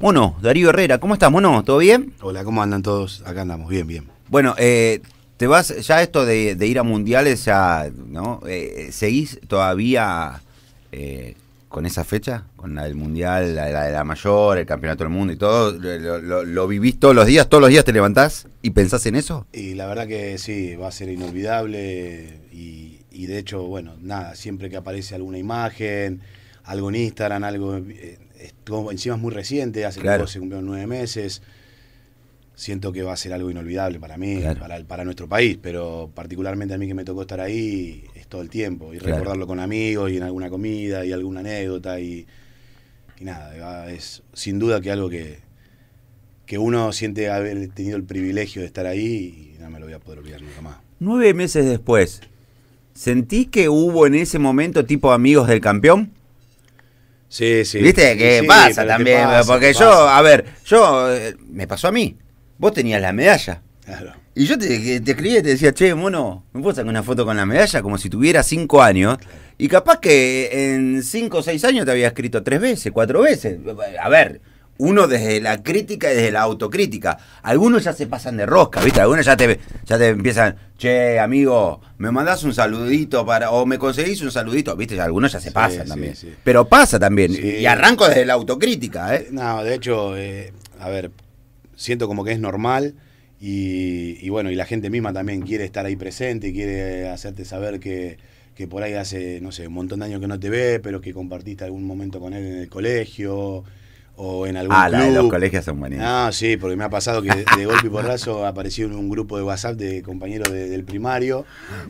Mono, Darío Herrera, ¿cómo estás, Mono? ¿Todo bien? Hola, ¿cómo andan todos? Acá andamos, bien, bien. Bueno, eh, te vas, ya esto de, ir a mundiales, ya, ¿no? Eh, ¿Seguís todavía eh, con esa fecha? Con la del mundial, la de la, mayor, el campeonato del mundo y todo. Lo, vivís todos los días? ¿Todos los días te levantás y pensás en eso? Y la verdad que sí, va a ser inolvidable. Y, y de hecho, bueno, nada, siempre que aparece alguna imagen, algo en Instagram, algo encima es muy reciente, hace poco se cumplieron nueve meses. Siento que va a ser algo inolvidable para mí, para, nuestro país, pero particularmente a mí que me tocó estar ahí es todo el tiempo y recordarlo con amigos y en alguna comida y alguna anécdota y, nada, es sin duda que algo que, que uno siente haber tenido el privilegio de estar ahí y no me lo voy a poder olvidar nunca más. Nueve meses después, ¿sentí que hubo en ese momento tipo amigos del campeón? Sí, sí. ¿Viste? qué pasa también. porque yo, a ver, yo, eh, me pasó a mí. Vos tenías la medalla. Claro. Y yo te, te escribí y te decía, che, mono, ¿me puedo sacar una foto con la medalla? Como si tuviera cinco años. Y capaz que en cinco o seis años te había escrito tres veces, cuatro veces. A ver, uno desde la crítica y desde la autocrítica. Algunos ya se pasan de rosca, ¿viste? Algunos ya te, ya te empiezan, che, amigo, me mandás un saludito para, o me conseguís un saludito, ¿viste? Algunos ya se pasan también. Pero pasa también, y arranco desde la autocrítica, ¿eh? No, de hecho, eh, a ver, siento como que es normal. Y, y, bueno, y la gente misma también quiere estar ahí presente y quiere hacerte saber que, que por ahí hace, no sé, un montón de años que no te ve, pero que compartiste algún momento con él en el colegio, o en algún ah, los colegios son buenísimos. Ah, sí, porque me ha pasado que de, golpe y porrazo apareció un, un grupo de WhatsApp de compañeros del primario.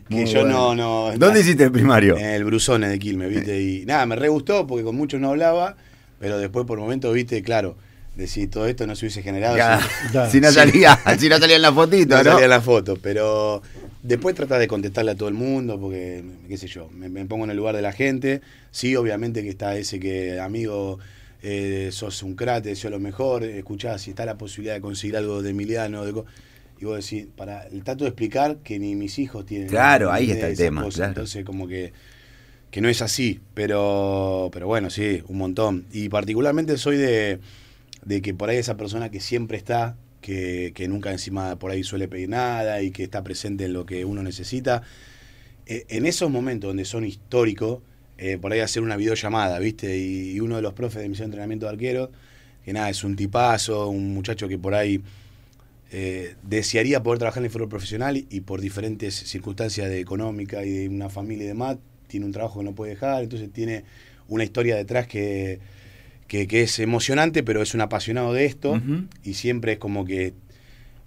Que yo no, no. ¿Dónde hiciste el primario? En el Brusone de Quilmes, viste. Y nada, me re gustó porque con muchos no hablaba, pero después por momentos, viste, claro. De si todo esto no se hubiese generado. si, no salía, si no salía en la fotito, ¿no? salía en la foto, pero después trata de contestarle a todo el mundo, porque, qué sé yo, me, me pongo en el lugar de la gente. Sí, obviamente que está ese que, amigo, eh, sos un cráter, sos lo mejor, escuchás si está la posibilidad de conseguir algo de Emiliano. De y vos decís, para, trato de explicar que ni mis hijos tienen. Claro, ahí está el tema. Entonces, como que, que no es así, pero, pero bueno, sí, un montón. Y particularmente soy de, de que por ahí esa persona que siempre está, que, que, nunca encima por ahí suele pedir nada y que está presente en lo que uno necesita. E, en esos momentos donde son históricos, eh, por ahí hacer una videollamada, ¿viste? Y, uno de los profes de misión de entrenamiento de arquero, que nada, es un tipazo, un muchacho que por ahí eh, desearía poder trabajar en el fútbol profesional y, por diferentes circunstancias de económica y de una familia y demás, tiene un trabajo que no puede dejar, entonces tiene una historia detrás que, que, es emocionante, pero es un apasionado de esto y siempre es como que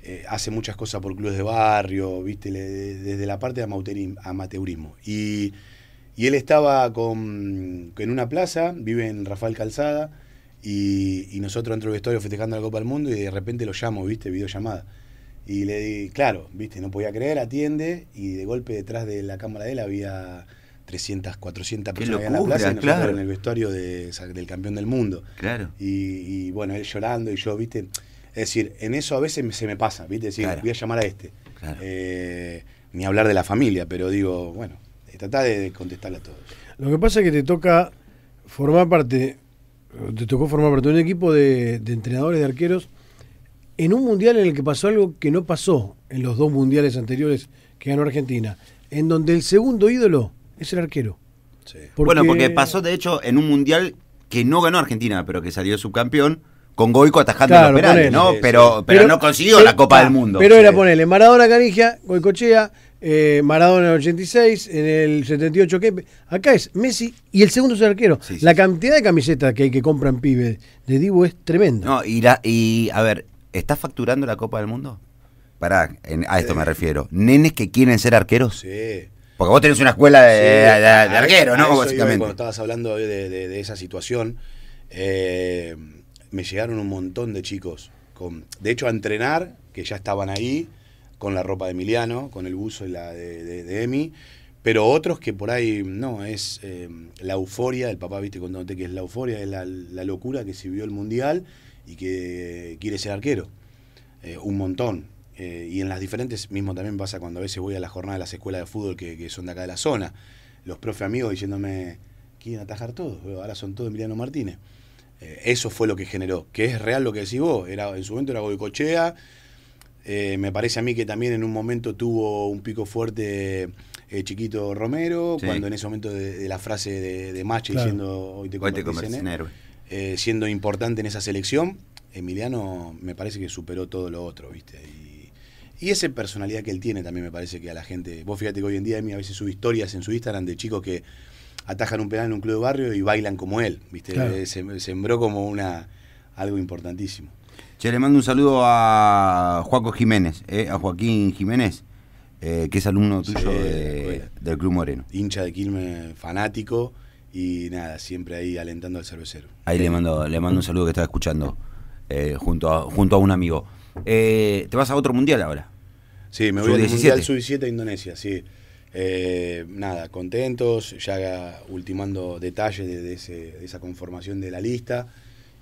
eh, hace muchas cosas por clubes de barrio, viste, desde la parte de amateurismo. Y y él estaba con, en una plaza, vive en Rafael Calzada, y, nosotros en el vestuario festejando la Copa del Mundo y de repente lo llamo, ¿viste? Videollamada. Y le di, claro, ¿viste? No podía creer, atiende y de golpe detrás de la cámara de él había 300, 400 personas en la plaza en el vestuario del campeón del mundo. Claro. Y, bueno, él llorando y yo, ¿viste? Es decir, en eso a veces se me pasa, ¿viste? Es decir, voy a llamar a este. Eh, ni hablar de la familia, pero digo, bueno, eh, Trata de contestarle a todos. Lo que pasa es que te toca formar parte, te tocó formar parte de un equipo de, entrenadores de arqueros en un mundial en el que pasó algo que no pasó en los dos mundiales anteriores que ganó Argentina, en donde el segundo ídolo es el arquero. Bueno, porque pasó de hecho en un mundial que no ganó Argentina, pero que salió subcampeón. Con Goico atajando claro, los penales, pero, pero, no consiguió la Copa del Mundo. Pero era ponerle Maradona Canigia, Goicochea, eh, Maradona en el 86, en el 78, que acá es Messi y el segundo es el arquero. la cantidad de camisetas que, hay que compran pibes de Dibu es tremenda. No, y, a ver, ¿estás facturando la Copa del Mundo? para a esto me refiero. ¿Nenes que quieren ser arqueros? Sí. Porque vos tenés una escuela de, arqueros arquero, ¿no? Básicamente. cuando estabas hablando de, esa situación, eh, me llegaron un montón de chicos. Con, de hecho, a entrenar, que ya estaban ahí con la ropa de Emiliano, con el buzo y la de, Emi, pero otros que por ahí no, es em, la euforia, el papá, viste, contándote que es la euforia, es la, locura que se vio el mundial y que quiere ser arquero. Eh, un montón. Eh, y en las diferentes, mismo también pasa cuando a veces voy a la jornada de las escuelas de fútbol que, son de acá de la zona, los profe amigos diciéndome, quieren atajar todos, ahora son todos Emiliano Martínez. Eh, eso fue lo que generó, que es real lo que decís vos, era, en su momento era Goicochea, eh, me parece a mí que también en un momento tuvo un pico fuerte eh, Chiquito Romero, cuando en ese momento de, la frase de, de Machi diciendo hoy te convertís en eh, siendo importante en esa selección, Emiliano me parece que superó todo lo otro, ¿viste? Y, y, esa personalidad que él tiene también me parece que a la gente. Vos fíjate que hoy en día a mí a veces sube historias en su Instagram de chicos que atajan un penal en un club de barrio y bailan como él, ¿viste? Se, sembró como una algo importantísimo le mando un saludo a Juaco Jiménez, eh, a Joaquín Jiménez, eh, que es alumno tuyo del Club Moreno. Hincha de Quilmes, fanático y nada, siempre ahí alentando al cervecero. Ahí le mando, le mando un saludo que estaba escuchando eh, junto, a, un amigo. te vas a otro mundial ahora. Sí, me voy al Mundial Sub-17 Indonesia, sí. nada, contentos, ya ultimando detalles de, esa conformación de la lista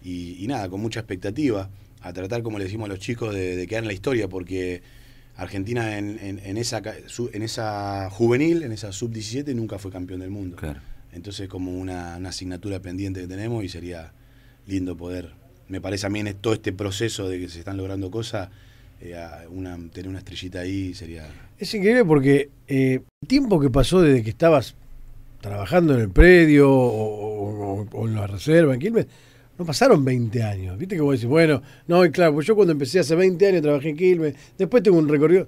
y nada, con mucha expectativa a tratar, como le decimos a los chicos, de, quedar en la historia, porque Argentina en, esa, en esa juvenil, en esa sub-17, nunca fue campeón del mundo. Claro. Entonces, como una, asignatura pendiente que tenemos y sería lindo poder. Me parece a mí en todo este proceso de que se están logrando cosas, eh, tener una estrellita ahí sería. Es increíble porque eh, el tiempo que pasó desde que estabas trabajando en el predio o en la reserva, en Quilmes no pasaron 20 años. Viste que vos decís, bueno, no, claro, pues yo cuando empecé hace 20 años trabajé en Quilmes, después tengo un recorrido.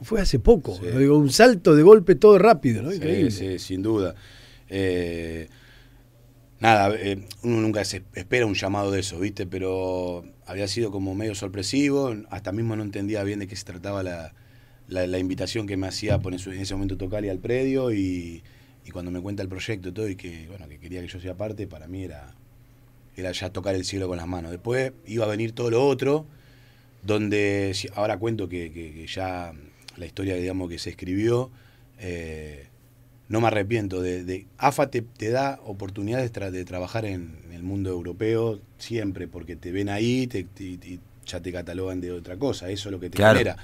Fue hace poco, digo, un salto de golpe todo rápido, ¿no? Sí, sí sin duda. Eh, nada, eh, uno nunca se espera un llamado de eso, ¿viste? Pero había sido como medio sorpresivo, hasta mismo no entendía bien de qué se trataba la, invitación que me hacía por en, ese momento y al predio y, y, cuando me cuenta el proyecto y todo y que, bueno, que quería que yo sea parte, para mí era era ya tocar el cielo con las manos. Después iba a venir todo lo otro, donde ahora cuento que, ya la historia digamos, que se escribió, eh, no me arrepiento. De, AFA te, da oportunidades de trabajar en, el mundo europeo siempre, porque te ven ahí y ya te catalogan de otra cosa, eso es lo que te espera.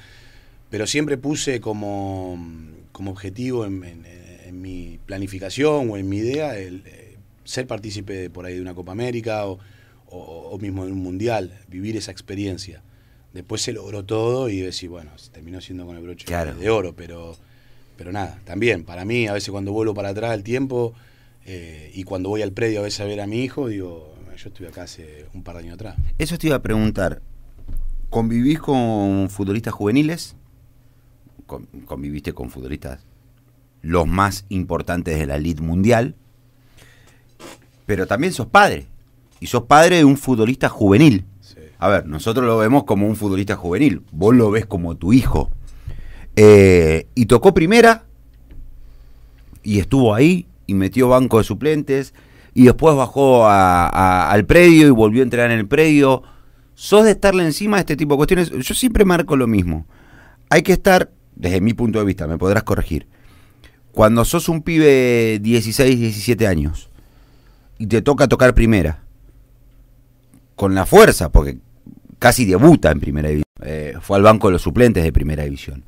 Pero siempre puse como, objetivo en, en, mi planificación o en mi idea el eh, ser partícipe por ahí de una Copa América o, mismo de un Mundial, vivir esa experiencia. Después se logró todo y decir, bueno, se terminó siendo con el broche de oro, pero, pero nada, también, para mí, a veces cuando vuelvo para atrás el tiempo eh, y cuando voy al predio a veces a ver a mi hijo, digo, yo estuve acá hace un par de años atrás. Eso te iba a preguntar, ¿convivís con futbolistas juveniles? ¿Conviviste con futbolistas los más importantes de la elite mundial? pero también sos padre. Y sos padre de un futbolista juvenil. A ver, nosotros lo vemos como un futbolista juvenil, vos lo ves como tu hijo. Eh, y tocó primera y estuvo ahí y metió banco de suplentes y después bajó a, al predio y volvió a entrar en el predio. Sos de estarle encima de este tipo de cuestiones. Yo siempre marco lo mismo. Hay que estar, desde mi punto de vista, me podrás corregir. Cuando sos un pibe de 16, 17 años, y te toca tocar primera. Con la fuerza, porque casi debuta en primera división. Eh, fue al banco de los suplentes de primera división.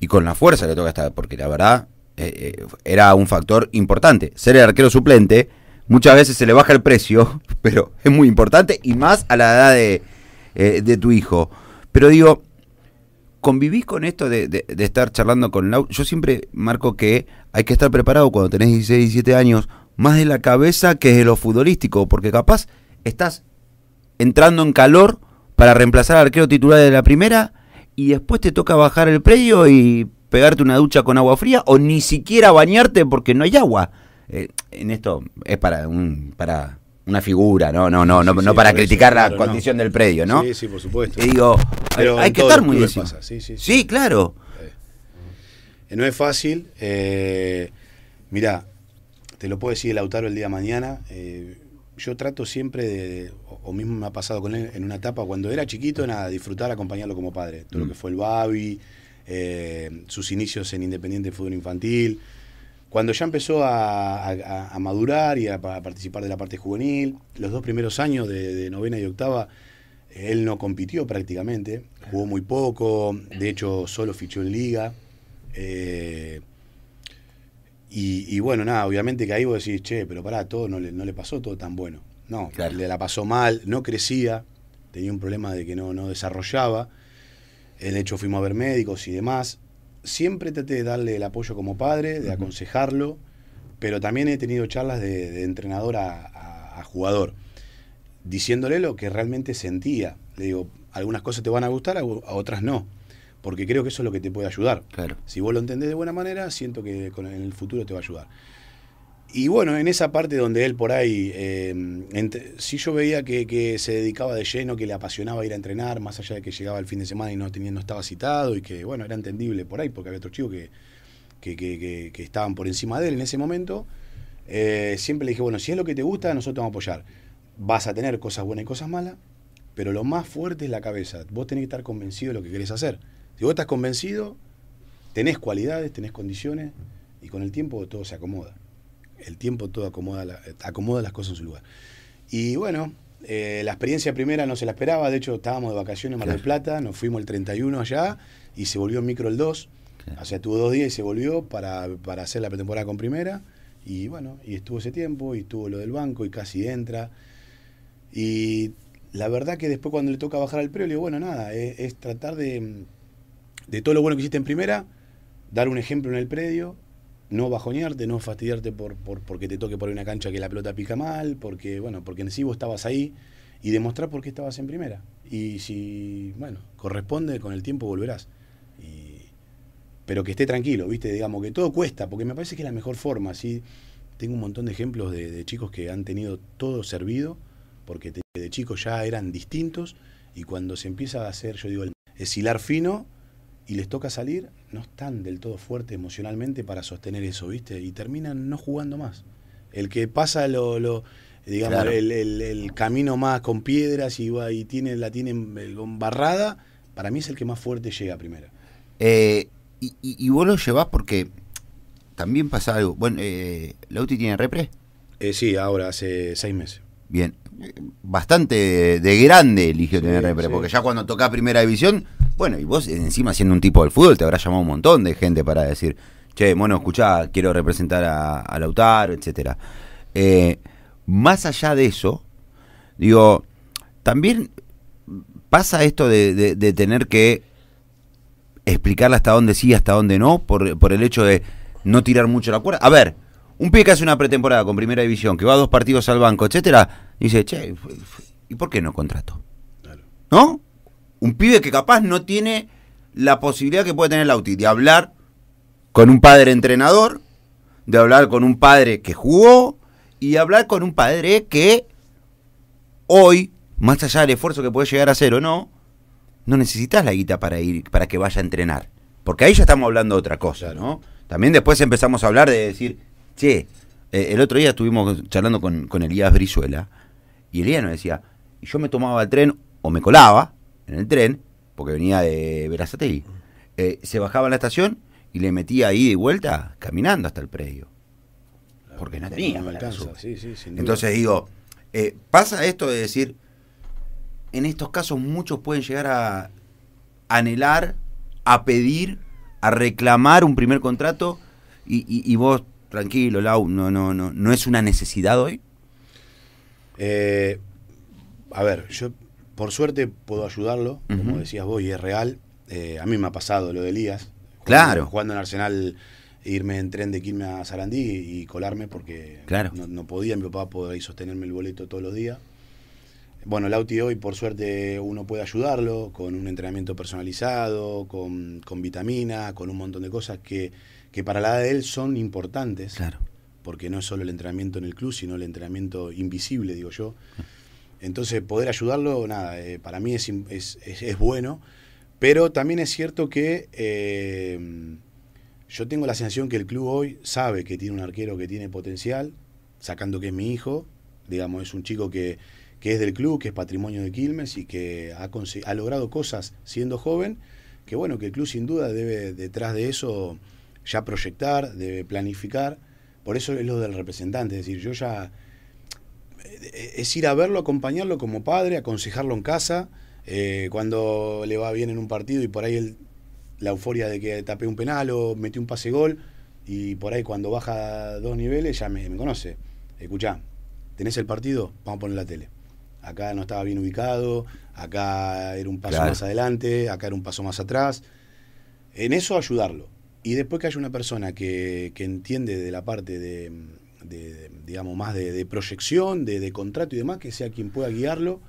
Y con la fuerza le toca estar, porque la verdad eh, eh, era un factor importante. Ser el arquero suplente, muchas veces se le baja el precio, pero es muy importante y más a la edad de, de tu hijo. Pero digo, convivís con esto de, de, de estar charlando con Lau. Yo siempre marco que hay que estar preparado cuando tenés 16, 17 años más de la cabeza que de lo futbolístico, porque capaz estás entrando en calor para reemplazar al arquero titular de la primera y después te toca bajar el predio y pegarte una ducha con agua fría o ni siquiera bañarte porque no hay agua. Eh, en esto es para para una figura, no, no, no, no, para criticar la condición del predio, ¿no? Sí, sí, por supuesto. digo, hay que estar muy bien. Sí, claro. Eh, no es fácil. Eh, mirá, te lo puedo decir Lautaro el día de mañana. Eh, yo trato siempre de, o mismo me ha pasado con él en una etapa, cuando era chiquito, nada, disfrutar, acompañarlo como padre. Todo lo mm. que fue el Babi, eh, sus inicios en Independiente Fútbol Infantil. Cuando ya empezó a, madurar y a, participar de la parte juvenil, los dos primeros años de, novena y octava, él no compitió prácticamente, jugó muy poco, de hecho solo fichó en liga. Eh, y, bueno, nada, obviamente que ahí vos decís, che, pero pará, todo no le, pasó todo tan bueno. No, le la pasó mal, no crecía, tenía un problema de que no, no desarrollaba. el hecho fuimos a ver médicos y demás. Siempre traté de darle el apoyo como padre, de aconsejarlo, pero también he tenido charlas de, entrenador a, jugador, diciéndole lo que realmente sentía. Le digo, algunas cosas te van a gustar, a otras no porque creo que eso es lo que te puede ayudar. Si vos lo entendés de buena manera, siento que en el futuro te va a ayudar. Y bueno, en esa parte donde él por ahí, em, si yo veía que, se dedicaba de lleno, que le apasionaba ir a entrenar, más allá de que llegaba el fin de semana y no, estaba citado, y que bueno, era entendible por ahí, porque había otros chicos que, que, estaban por encima de él en ese momento, eh, siempre le dije, bueno, si es lo que te gusta, nosotros te vamos a apoyar. Vas a tener cosas buenas y cosas malas, pero lo más fuerte es la cabeza. Vos tenés que estar convencido de lo que querés hacer. Si vos estás convencido, tenés cualidades, tenés condiciones y con el tiempo todo se acomoda. El tiempo todo acomoda, acomoda las cosas en su lugar. Y bueno, eh, la experiencia primera no se la esperaba, de hecho estábamos de vacaciones en Mar del Plata, nos fuimos el 31 allá y se volvió micro el 2. O sea, tuvo dos días y se volvió para, hacer la pretemporada con primera. Y bueno, y estuvo ese tiempo, y estuvo lo del banco, y casi entra. Y la verdad que después cuando le toca bajar al digo, bueno, nada, es tratar de, de todo lo bueno que hiciste en primera, dar un ejemplo en el predio, no bajonearte, no fastidiarte por, porque te toque por una cancha que la pelota pica mal, porque, bueno, porque en sí vos estabas ahí y demostrar por qué estabas en primera. Y si, bueno, corresponde, con el tiempo volverás. Y, pero que esté tranquilo, ¿viste? Digamos que todo cuesta, porque me parece que es la mejor forma. ¿sí? Tengo un montón de ejemplos de, chicos que han tenido todo servido, porque de chicos ya eran distintos, y cuando se empieza a hacer, yo digo, el, es hilar fino, y les toca salir, no están del todo fuertes emocionalmente para sostener eso, ¿viste? Y terminan no jugando más. El que pasa lo, lo digamos, el, camino más con piedras y, va, y tiene, la tienen barrada, para mí es el que más fuerte llega primero. Eh, y, y, y, vos lo llevas porque también pasa algo. Bueno, eh, ¿Lauti tiene repre? Eh, sí, ahora hace seis meses. Bien, bastante de grande eligió tener repre, porque ya cuando toca primera división bueno, y vos encima siendo un tipo del fútbol te habrá llamado un montón de gente para decir, che, bueno, escuchá, quiero representar a, Lautaro, etc. Eh, más allá de eso, digo, también pasa esto de, tener que explicarle hasta dónde sí, hasta dónde no, por, por el hecho de no tirar mucho la cuerda. A ver, un pie que hace una pretemporada con primera división, que va a dos partidos al banco, etcétera, dice, che, ¿y por qué no contrato? Claro. ¿No? un pibe que capaz no tiene la posibilidad que puede tener Lauti de hablar con un padre entrenador, de hablar con un padre que jugó y hablar con un padre que hoy, más allá del esfuerzo que puede llegar a hacer o no, no necesitas la guita para ir para que vaya a entrenar, porque ahí ya estamos hablando de otra cosa, ¿no? También después empezamos a hablar de decir, "Che, eh, el otro día estuvimos charlando con, con Elías Brizuela y Elías nos decía, y yo me tomaba el tren o me colaba en el tren, porque venía de Verazategui, eh, se bajaba a la estación y le metía ahí de vuelta caminando hasta el predio. Porque no tenía. No Entonces digo, eh, pasa esto de decir, en estos casos muchos pueden llegar a anhelar, a pedir, a reclamar un primer contrato y, vos, tranquilo, Lau, no, no, no, no es una necesidad hoy. Eh, a ver, yo por suerte puedo ayudarlo, como decías vos, y es real. Eh, a mí me ha pasado lo de Elías. Claro. Jugando en Arsenal, irme en tren de Quilmes a Sarandí y, colarme porque claro. no, podía, mi papá podía sostenerme el boleto todos los días. Bueno, Lauti hoy, por suerte, uno puede ayudarlo con un entrenamiento personalizado, con, con vitamina, con un montón de cosas que, que para la edad de él son importantes. Claro. Porque no es solo el entrenamiento en el club, sino el entrenamiento invisible, digo yo. Ah. Entonces, poder ayudarlo, nada, eh, para mí es, bueno, pero también es cierto que eh, yo tengo la sensación que el club hoy sabe que tiene un arquero que tiene potencial, sacando que es mi hijo, digamos, es un chico que, es del club, que es patrimonio de Quilmes y que ha, ha logrado cosas siendo joven, que bueno, que el club sin duda debe detrás de eso ya proyectar, debe planificar, por eso es lo del representante, es decir, yo ya es ir a verlo, acompañarlo como padre, aconsejarlo en casa, eh, cuando le va bien en un partido y por ahí la euforia de que tapé un penal o metí un pase gol y por ahí cuando baja dos niveles ya me, conoce. Escuchá, ¿tenés el partido? Vamos a poner la tele. Acá no estaba bien ubicado, acá era un paso más adelante, acá era un paso más atrás. En eso ayudarlo. Y después que haya una persona que, que entiende de la parte de, de digamos, más de, proyección, de, contrato y demás, que sea quien pueda guiarlo.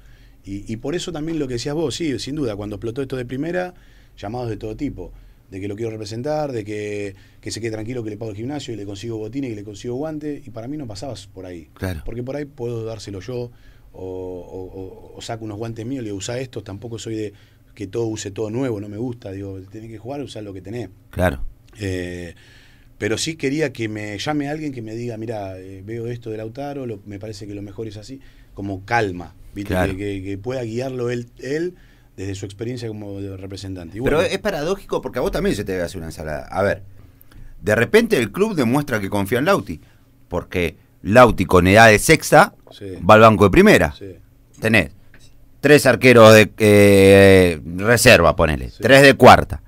Y, por eso también lo que decías vos, sí, sin duda, cuando explotó esto de primera, llamados de todo tipo, de que lo quiero representar, de que, que se quede tranquilo que le pago el gimnasio y le consigo botines y le consigo guantes, y para mí no pasabas por ahí. Claro. Porque por ahí puedo dárselo yo, o, saco unos guantes míos, le usa estos, tampoco soy de que todo use todo nuevo, no me gusta, digo, tenés que jugar, usar lo que tenés. Claro. Eh, pero sí quería que me llame alguien que me diga, mira, eh, veo esto de Lautaro, me parece que lo mejor es así, como calma, Que, pueda guiarlo él, él desde su experiencia como representante. Pero es paradójico porque a vos también se te hace una ensalada. A ver, de repente el club demuestra que confía en Lauti, porque Lauti con edad de sexta va al banco de primera. Tenés tres arqueros de eh, reserva, ponele, tres de cuarta,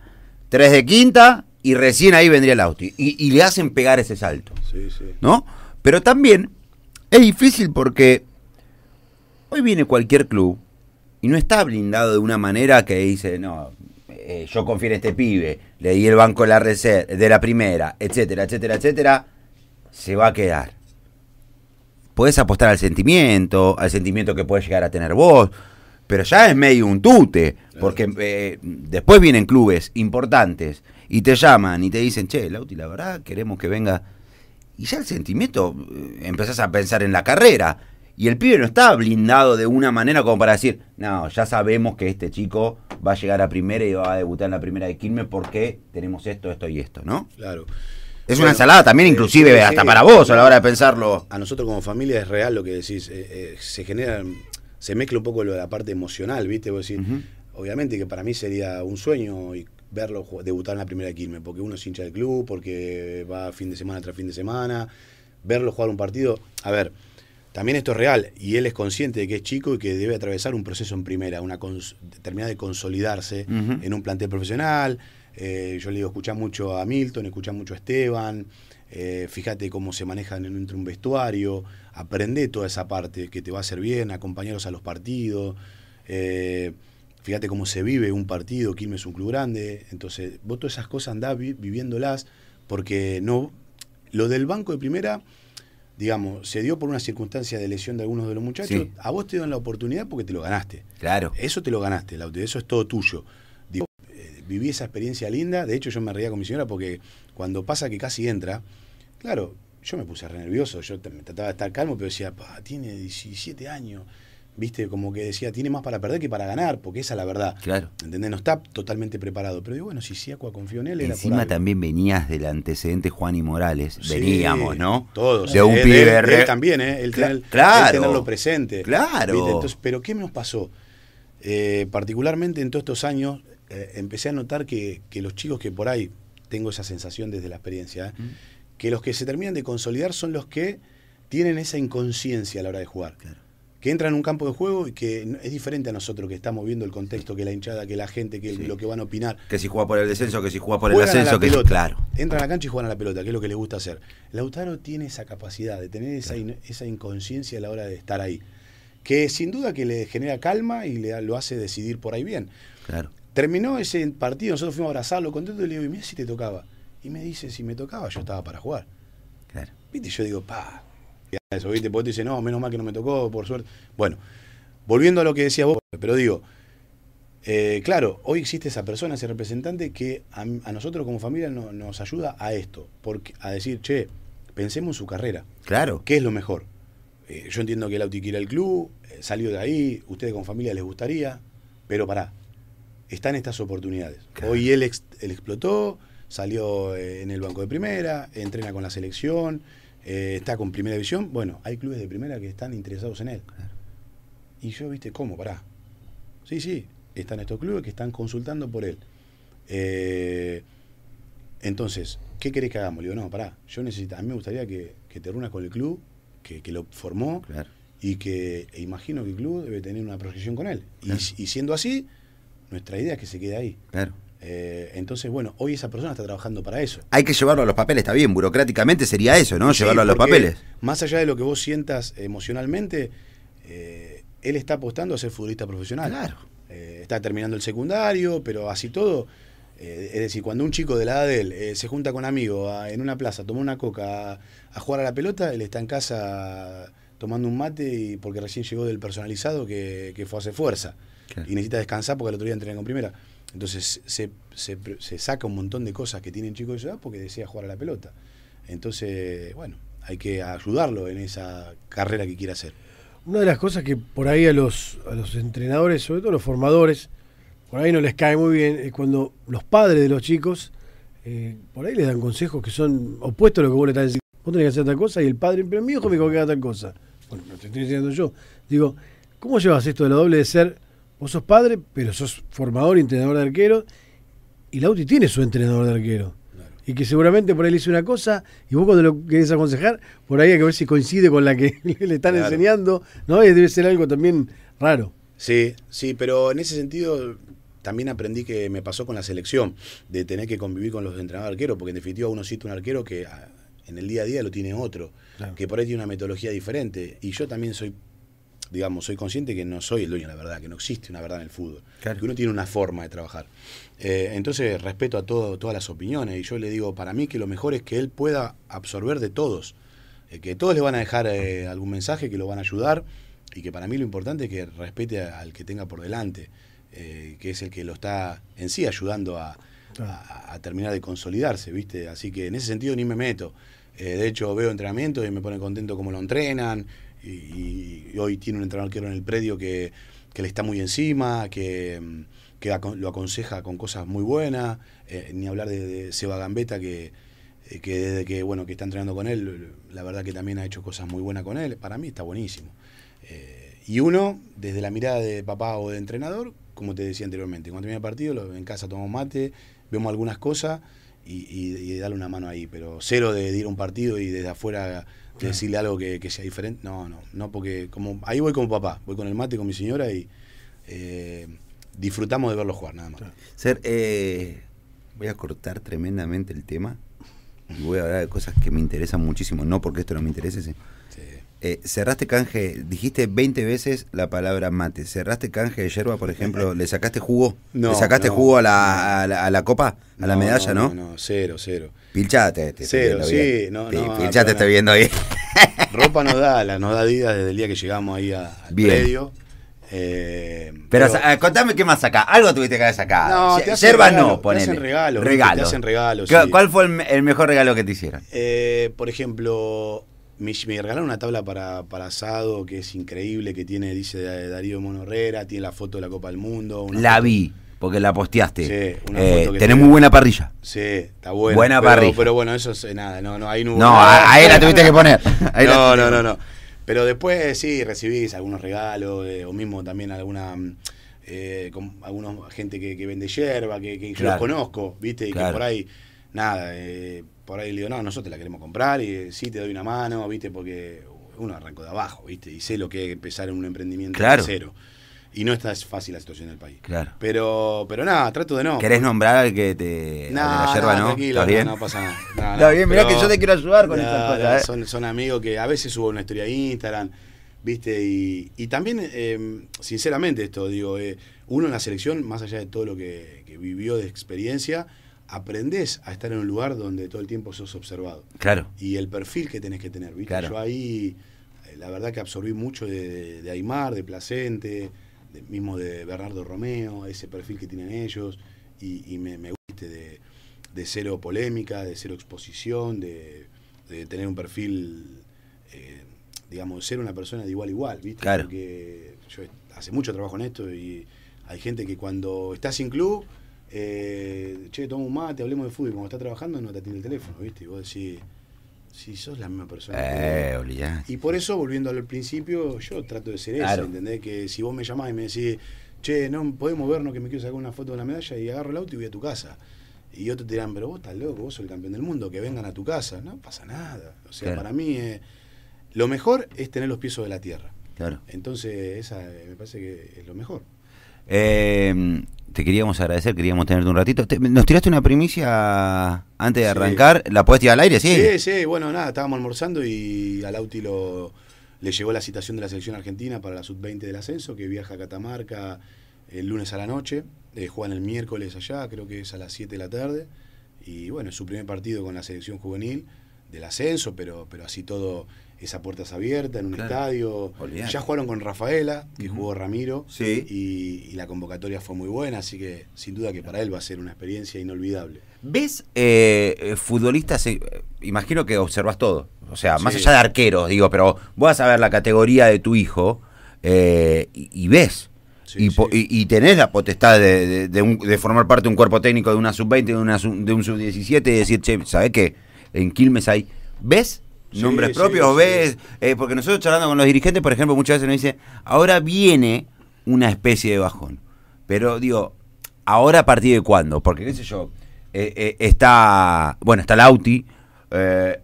tres de quinta y recién ahí vendría el auto. Y, le hacen pegar ese salto. Sí, sí. ¿No? Pero también es difícil porque hoy viene cualquier club y no está blindado de una manera que dice, no, eh, yo confío en este pibe, le di el banco de la, de la primera, etcétera, etcétera, etcétera, se va a quedar. puedes apostar al sentimiento, al sentimiento que puedes llegar a tener vos, pero ya es medio un tute, porque eh, después vienen clubes importantes y te llaman y te dicen, che, Lauti, la verdad, queremos que venga. Y ya el sentimiento, eh, empezás a pensar en la carrera. Y el pibe no está blindado de una manera como para decir, no, ya sabemos que este chico va a llegar a primera y va a debutar en la primera de Quilmes porque tenemos esto, esto y esto, ¿no? Claro. Es una ensalada también, eh, inclusive, hasta para vos a la hora de pensarlo. A nosotros como familia es real lo que decís. Eh, se genera, se mezcla un poco lo de la parte emocional, ¿viste? Vos obviamente que para mí sería un sueño y verlo debutar en la primera de porque uno es hincha del club, porque va fin de semana tras fin de semana, verlo jugar un partido. A ver, también esto es real y él es consciente de que es chico y que debe atravesar un proceso en primera, una terminar de consolidarse en un plantel profesional. Eh, yo le digo, escucha mucho a Milton, escucha mucho a Esteban, eh, fíjate cómo se manejan entre un vestuario, aprende toda esa parte que te va a hacer bien, acompañarlos a los partidos. Eh, Fíjate cómo se vive un partido, Quilmes es un club grande. Entonces, vos todas esas cosas andás viviéndolas porque no. Lo del banco de primera, digamos, se dio por una circunstancia de lesión de algunos de los muchachos. A vos te dieron la oportunidad porque te lo ganaste. Claro. Eso te lo ganaste, eso es todo tuyo. Digo, eh, viví esa experiencia linda. De hecho, yo me reía con mi señora porque cuando pasa que casi entra, claro, yo me puse re nervioso. Yo me trataba de estar calmo, pero decía, pa, tiene 17 años ¿viste? Como que decía, tiene más para perder que para ganar, porque esa es la verdad. Claro. No está totalmente preparado. Pero digo, bueno, si Siacua confió en él, era Encima también venías del antecedente Juan y Morales. veníamos, ¿no? Todos. De un eh, él, también, ¿eh? El, tenerlo presente. Claro. pero ¿qué nos pasó? Eh, particularmente en todos estos años, eh, empecé a notar que, los chicos que por ahí, tengo esa sensación desde la experiencia, mm. que los que se terminan de consolidar son los que tienen esa inconsciencia a la hora de jugar. Claro que entra en un campo de juego y que es diferente a nosotros que estamos viendo el contexto, que la hinchada, que la gente, que lo que van a opinar. Que si juega por el descenso, que si juega por el ascenso, que claro. Entran a la cancha y juegan a la pelota, que es lo que les gusta hacer. Lautaro tiene esa capacidad de tener esa, inconsciencia a la hora de estar ahí, que sin duda que le genera calma y le, lo hace decidir por ahí bien. Claro. Terminó ese partido, nosotros fuimos a abrazarlo todo y le digo, mira si te tocaba. Y me dice, si me tocaba, yo estaba para jugar. Claro. Viste, yo digo, pa, eso, ¿viste? Porque te dice, no, menos mal que no me tocó, por suerte. Bueno, volviendo a lo que decías vos, pero digo, eh, claro, hoy existe esa persona, ese representante que a, nosotros como familia nos ayuda a esto, porque, a decir, che, pensemos en su carrera. Claro. ¿Qué es lo mejor? Eh, yo entiendo que el Auti quiere el club, eh, salió de ahí, ustedes como familia les gustaría, pero pará, están estas oportunidades. Hoy él explotó, salió en el banco de primera, entrena con la selección, eh, está con primera división. Bueno, hay clubes de primera que están interesados en él. Y yo, viste, ¿cómo? Pará. Sí, sí, están estos clubes que están consultando por él. Eh, entonces, ¿qué querés que hagamos? Le digo, no, pará, yo necesito, a mí me gustaría que, te reúnas con el club, que, lo formó, y que e imagino que el club debe tener una proyección con él. Y, y, siendo así, nuestra idea es que se quede ahí. Claro. Eh, entonces, bueno, hoy esa persona está trabajando para eso. Hay que llevarlo a los papeles, está bien, burocráticamente sería eso, ¿no? llevarlo a los papeles. Más allá de lo que vos sientas emocionalmente, eh, él está apostando a ser futbolista profesional. Claro. Eh, está terminando el secundario, pero así todo. es decir, cuando un chico de la edad de él se junta con amigos en una plaza, toma una coca, a, jugar a la pelota, él está en casa tomando un mate y porque recién llegó del personalizado que, que fue a hacer fuerza. Y necesita descansar porque el otro día entrenó con primera. Entonces se, saca un montón de cosas que tienen chicos de edad porque desea jugar a la pelota. Entonces, bueno, hay que ayudarlo en esa carrera que quiera hacer. Una de las cosas que por ahí a los, los entrenadores, sobre todo los formadores, por ahí no les cae muy bien, es cuando los padres de los chicos, eh, por ahí les dan consejos que son opuestos a lo que vos le estás diciendo. Vos tenés que hacer tal cosa y el padre, pero mi hijo me dijo que haga tal cosa. Bueno, lo estoy diciendo yo. Digo, ¿cómo llevas esto de lo doble de ser Vos sos padre, pero sos formador y entrenador de arquero. Y Lauti tiene su entrenador de arquero. Y que seguramente por ahí le hice una cosa, y vos cuando lo querés aconsejar, por ahí hay que ver si coincide con la que le están enseñando, ¿no? Y debe ser algo también raro. Sí, sí, pero en ese sentido también aprendí que me pasó con la selección, de tener que convivir con los entrenadores de arqueros, porque en definitiva uno cita un arquero que ah, en el día a día lo tiene otro, que por ahí tiene una metodología diferente. Y yo también soy digamos, soy consciente que no soy el dueño de la verdad, que no existe una verdad en el fútbol, que uno tiene una forma de trabajar. Eh, entonces respeto a todo, todas las opiniones y yo le digo, para mí que lo mejor es que él pueda absorber de todos, eh, que todos le van a dejar eh, algún mensaje que lo van a ayudar y que para mí lo importante es que respete al que tenga por delante, que es el que lo está en sí ayudando a, terminar de consolidarse, ¿viste? Así que en ese sentido ni me meto. de hecho, veo entrenamientos y me pone contento cómo lo entrenan, y, hoy tiene un entrenador que era en el predio que, le está muy encima, que, lo aconseja con cosas muy buenas, eh, ni hablar de, Seba Gambetta eh, que, desde que bueno que está entrenando con él, la verdad que también ha hecho cosas muy buenas con él, para mí está buenísimo. Eh, y uno, desde la mirada de papá o de entrenador, como te decía anteriormente, cuando termina el partido, en casa tomamos mate, vemos algunas cosas y, dale darle una mano ahí, pero cero de ir a un partido y desde afuera decirle algo que, sea diferente. No, no, no, porque como ahí voy con papá, voy con el mate, con mi señora y eh, disfrutamos de verlo jugar, nada más. Ser, eh, voy a cortar tremendamente el tema y voy a hablar de cosas que me interesan muchísimo, no porque esto no me interese, sino eh, cerraste canje, dijiste 20 veces la palabra mate. ¿Cerraste canje de yerba, por ejemplo? ¿Le sacaste jugo? ¿Le sacaste jugo a la, copa? ¿A la medalla, no? No, cero, cero. Pilchate, te Cero, sí, no, no. Pilchate, estoy viendo ahí. Ropa nos da, la, nos da vida desde el día que llegamos ahí al eh, pero, ah, contame qué más saca Algo tuviste que sacar, No, Yerba no, Te hacen regalos. Regalo. regalos. ¿Cuál fue el, mejor regalo que te hicieron? Eh, por ejemplo, me, regalaron una tabla para, para, asado que es increíble, que tiene, dice eh, Darío Monorrera, tiene la foto de la Copa del Mundo. la vi, porque la posteaste. Sí, una eh, foto que Tenés muy buena parrilla. Sí, está buena. Buena parrilla. Pero bueno, eso es eh, nada, no, no, ahí no. No, ahí la tuviste que poner. no, no, no, no. Pero después sí, recibís algunos regalos, o mismo también alguna. Mm, algunos gente que, vende hierba, que, yo los conozco, ¿viste? y Que por ahí, nada, eh, por ahí le digo, no, nosotros te la queremos comprar y eh, sí te doy una mano, ¿viste? Porque uno arrancó de abajo, ¿viste? Y sé lo que es empezar en un emprendimiento cero. Y no está fácil la situación del país. Claro. Pero, pero nada, trato de no. ¿Querés nombrar al que te. no, No, pasa nada. mirá que yo te quiero ayudar con estas eh. Son, amigos que a veces subo una historia a Instagram, ¿viste? Y, también, em, sinceramente, esto, digo, eh, uno en la selección, más allá de todo lo que vivió de experiencia, aprendes a estar en un lugar donde todo el tiempo sos observado. Claro. Y el perfil que tenés que tener, ¿viste? Yo ahí, eh, la verdad que absorbí mucho de, Aymar, de Placente, mismo de Bernardo Romeo, ese perfil que tienen ellos, y, me, guste de, cero polémica, de cero exposición, de, tener un perfil, eh, digamos, ser una persona de igual a igual, ¿viste? Porque yo hace mucho trabajo en esto y hay gente que cuando estás sin club eh, che, toma un mate, hablemos de fútbol. Cuando está trabajando no te atiende el teléfono, ¿viste? Y vos decís, si sos la misma persona. Eh, y por eso, volviendo al principio, yo trato de ser eso, ¿entendés? Que si vos me llamás y me decís, che, no podemos vernos que me quiero sacar una foto de la medalla y agarro el auto y voy a tu casa. Y otros te dirán, pero vos estás loco, vos sos el campeón del mundo, que vengan a tu casa. No pasa nada. O sea, para mí eh, lo mejor es tener los pies sobre la tierra. Claro. Entonces, esa eh, me parece que es lo mejor. Eh, te queríamos agradecer, queríamos tenerte un ratito. nos tiraste una primicia antes de arrancar. ¿La podés tirar al aire? Sí, sí, Bueno, nada, estábamos almorzando y al Auti lo, le llegó la citación de la selección argentina para la sub-20 del ascenso, que viaja a Catamarca el lunes a la noche. Eh, juegan el miércoles allá, creo que es a las 7 de la tarde. Y bueno, es su primer partido con la selección juvenil del ascenso, pero, pero así todo esa puerta es abierta en un estadio. Ya jugaron con Rafaela, que jugó Ramiro, sí. y, la convocatoria fue muy buena, así que sin duda que para él va a ser una experiencia inolvidable. ¿Ves eh, eh, futbolistas? Eh, imagino que observas todo, o sea, más allá de arqueros, digo, pero vas a ver la categoría de tu hijo y, ves. y, tenés la potestad de, formar parte de un cuerpo técnico de una sub-20, de, una de un sub-17 y decir, che, ¿sabés qué? En Quilmes hay. ¿Ves nombres propios, ves, eh, porque nosotros charlando con los dirigentes, por ejemplo, muchas veces nos dicen, ahora viene una especie de bajón. Pero digo, ahora a partir de cuándo? Porque, qué sé yo, eh, eh, está, bueno, está Lauti,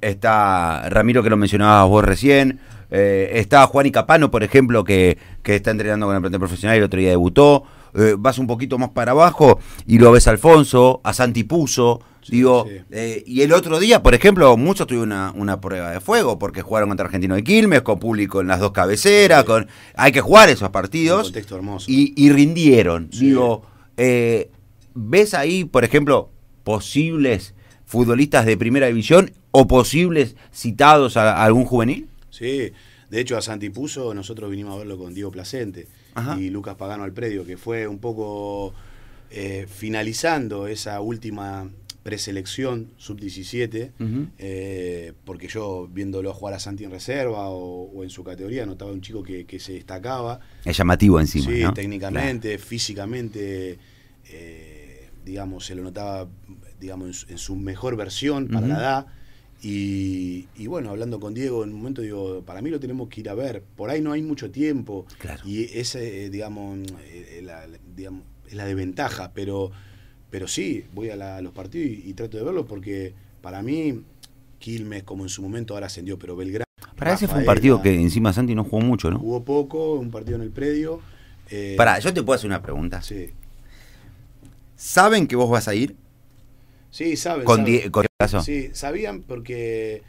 está Ramiro que lo mencionabas vos recién, está Juan y Capano, por ejemplo, que, que está entrenando con el plantel profesional y el otro día debutó. Eh, vas un poquito más para abajo y lo ves a Alfonso, a Santi Puso. digo, eh, y el otro día, por ejemplo, muchos tuvieron una, una, prueba de fuego porque jugaron contra Argentino de Quilmes, con público en las dos cabeceras, con hay que jugar esos partidos. Un hermoso. Y, rindieron. Digo, eh, ¿ves ahí, por ejemplo, posibles futbolistas de primera división o posibles citados a, algún juvenil? Sí, de hecho a Santi nosotros vinimos a verlo con Diego Placente y Lucas Pagano al predio, que fue un poco eh, finalizando esa última preselección sub-17, eh, porque yo viéndolo jugar a Santi en reserva o, en su categoría notaba un chico que, se destacaba. Es llamativo encima. Sí, técnicamente, físicamente, eh, digamos, se lo notaba digamos, en su, mejor versión para la edad. Y, bueno, hablando con Diego en un momento, digo, para mí lo tenemos que ir a ver. Por ahí no hay mucho tiempo. Y ese, eh, eh, digamos, es la, digamos, la desventaja. Pero, pero sí, voy a, los partidos y, trato de verlos porque para mí, Quilmes, como en su momento ahora ascendió, pero Belgrano. Para ese fue un partido que encima Santi no jugó mucho, ¿no? Jugó poco, un partido en el predio. Eh, Pará, para yo te puedo hacer una pregunta. Sí. ¿Saben que vos vas a ir? Sí, saben. Con, saben. Sí, sabían porque.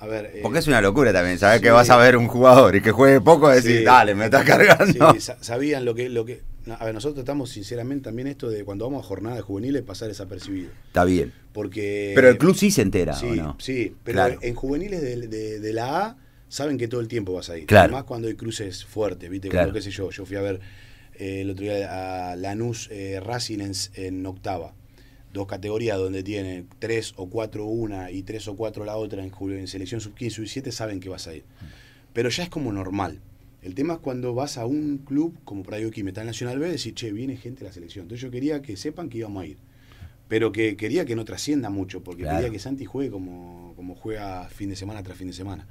A ver, eh, porque es una locura también, sabes que vas a ver un jugador y que juegue poco, decir, dale, me estás cargando. Sí, sabían lo que, lo que. A ver, nosotros tratamos sinceramente también esto de cuando vamos a jornadas juveniles pasar desapercibido. Está bien. Porque. Pero el club sí se entera, sí, pero en juveniles de, la A saben que todo el tiempo vas a ir. Además cuando hay cruces fuertes, ¿viste? Claro. Como, qué sé yo, yo fui a ver eh, el otro día a Lanús eh, Racing en octava dos categorías donde tiene tres o cuatro una y tres o cuatro la otra en, julio en selección sub 15 y 7 saben que vas a ir. Pero ya es como normal. El tema es cuando vas a un club como Prado Metal Nacional B, decir, che, viene gente de la selección. Entonces yo quería que sepan que íbamos a ir. Pero que quería que no trascienda mucho, porque quería que Santi juegue como, como juega fin de semana tras fin de semana.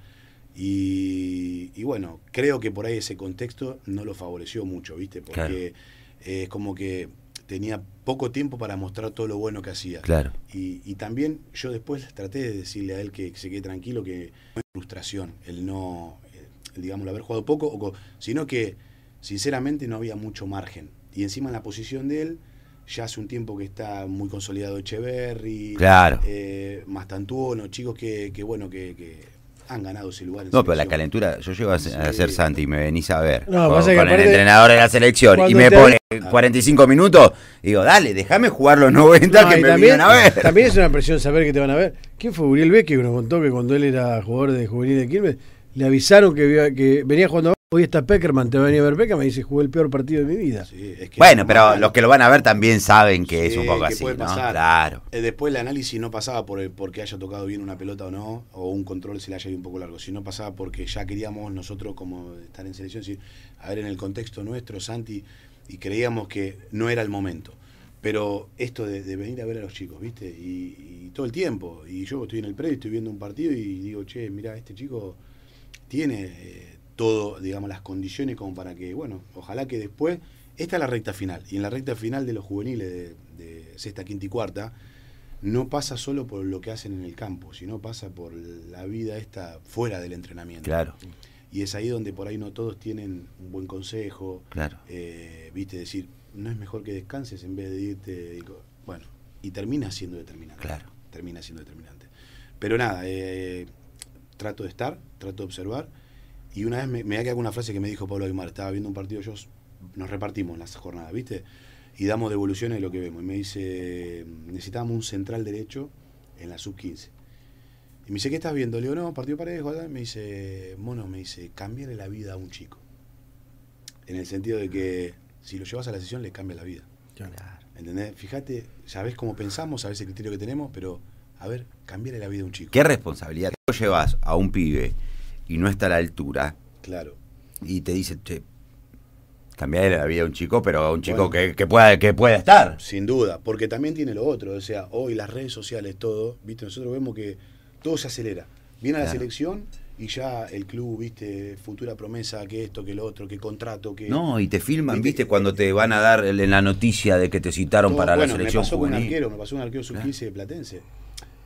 Y, bueno, creo que por ahí ese contexto no lo favoreció mucho, ¿viste? Porque es como que tenía poco tiempo para mostrar todo lo bueno que hacía. Claro. Y, también yo después traté de decirle a él que, se quede tranquilo, que no es frustración el no, eh, digamos, el haber jugado poco, sino que sinceramente no había mucho margen. Y encima en la posición de él, ya hace un tiempo que está muy consolidado Echeverry, claro. eh, Mastantuono, chicos que, bueno, que, que han ganado ese lugar. no, pero la calentura, yo llego a, ser Santi y me venís a ver con, el entrenador de la selección y me pone 45 ah. minutos, digo, dale, déjame jugar los 90 que me también, a ver. También es una presión saber que te van a ver. ¿Quién fue Uriel B? que nos contó que cuando él era jugador de juvenil de Quilmes, le avisaron que, que venía jugando Hoy está Peckerman, te venía a ver Peckerman y dice, jugué el peor partido de mi vida. bueno, pero los que lo van a ver también saben que es un poco así, ¿no? Claro. Eh, después el análisis no pasaba por el, porque haya tocado bien una pelota o no, o un control se le haya ido un poco largo, sino pasaba porque ya queríamos nosotros como estar en selección, decir, a ver en el contexto nuestro, Santi, y creíamos que no era el momento. Pero esto de, venir a ver a los chicos, ¿viste? Y, todo el tiempo. Y yo estoy en el predio, estoy viendo un partido y digo, che, mira, este chico tiene... Eh, todo, digamos, las condiciones como para que, bueno, ojalá que después, esta es la recta final, y en la recta final de los juveniles de, sexta, quinta y cuarta, no pasa solo por lo que hacen en el campo, sino pasa por la vida esta fuera del entrenamiento. Claro. Y es ahí donde por ahí no todos tienen un buen consejo. Claro. Eh, viste, decir, no es mejor que descanses en vez de irte. Bueno, y termina siendo determinante. Claro. Termina siendo determinante. Pero nada, eh, trato de estar, trato de observar y una vez me, que hago una frase que me dijo Pablo Aymar, estaba viendo un partido, yo nos repartimos las jornadas, ¿viste? Y damos devoluciones de lo que vemos. Y me dice, necesitábamos un central derecho en la sub-15. Y me dice, ¿qué estás viendo? Le digo, no, partido parejo. ¿verdad? Me dice, mono, me dice, cambiarle la vida a un chico. En el sentido de que si lo llevas a la sesión, le cambias la vida. Claro. ¿Entendés? Fíjate, sabés cómo pensamos, sabés el criterio que tenemos, pero a ver, cambiarle la vida a un chico. ¿Qué responsabilidad? ¿Qué llevas a un pibe? y no está a la altura. Claro. Y te dice, che, la vida a un chico, pero a un chico que, que, pueda, que pueda estar. Sin duda, porque también tiene lo otro. O sea, hoy las redes sociales, todo, viste, nosotros vemos que todo se acelera. Viene a la selección y ya el club, viste, futura promesa, que esto, que lo otro, que contrato, que... No, y te filman, viste, cuando te van a dar en la noticia de que te citaron para la selección me pasó un arquero, me pasó un arquero sub de Platense,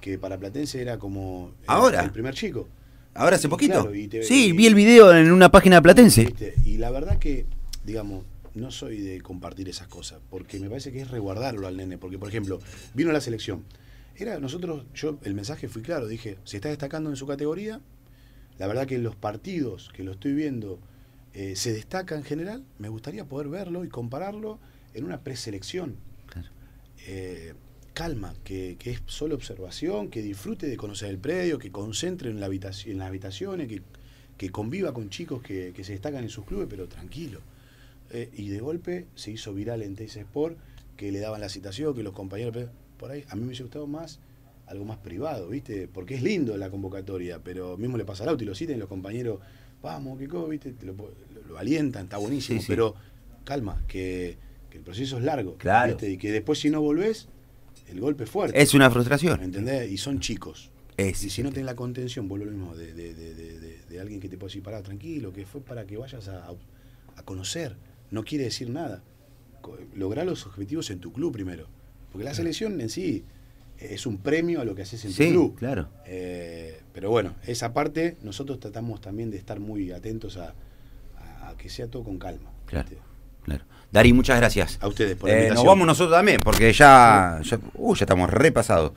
que para Platense era como... Ahora. El primer chico. Ahora hace poquito. sí, vi el video en una página platense. Y la verdad que, digamos, no soy de compartir esas cosas, porque me parece que es resguardarlo al nene. Porque, por ejemplo, vino la selección. Era, nosotros, yo, el mensaje fui claro, dije, se está destacando en su categoría, la verdad que en los partidos que lo estoy viendo eh, se destaca en general, me gustaría poder verlo y compararlo en una preselección. Claro. Eh, calma, que, es solo observación, que disfrute de conocer el predio, que concentre en, la habitación, en las habitaciones, que, que, conviva con chicos que, que, se destacan en sus clubes, pero tranquilo. Eh, y de golpe se hizo viral en Teis Sport que le daban la citación, que los compañeros. Por ahí, a mí me hubiese gustado más algo más privado, ¿viste? Porque es lindo la convocatoria, pero mismo le pasa al auto y lo citan y los compañeros, vamos, que ¿viste? Lo, alientan, está buenísimo, pero calma, que, el proceso es largo, claro. Y que después si no volvés, el golpe es fuerte. Es una frustración. ¿Entendés? Y son chicos. Y si no tenés la contención, vuelvo lo mismo, de, de, de, alguien que te puede decir, pará, tranquilo, que fue para que vayas a, conocer. No quiere decir nada. Lograr los objetivos en tu club primero. Porque la selección en sí es un premio a lo que haces en tu club. claro. Eh, pero bueno, esa parte nosotros tratamos también de estar muy atentos a, que sea todo con calma. Claro, claro. Darí, muchas gracias. A ustedes por la eh, invitación. nos vamos nosotros también, porque ya, uy, uh, ya estamos repasados.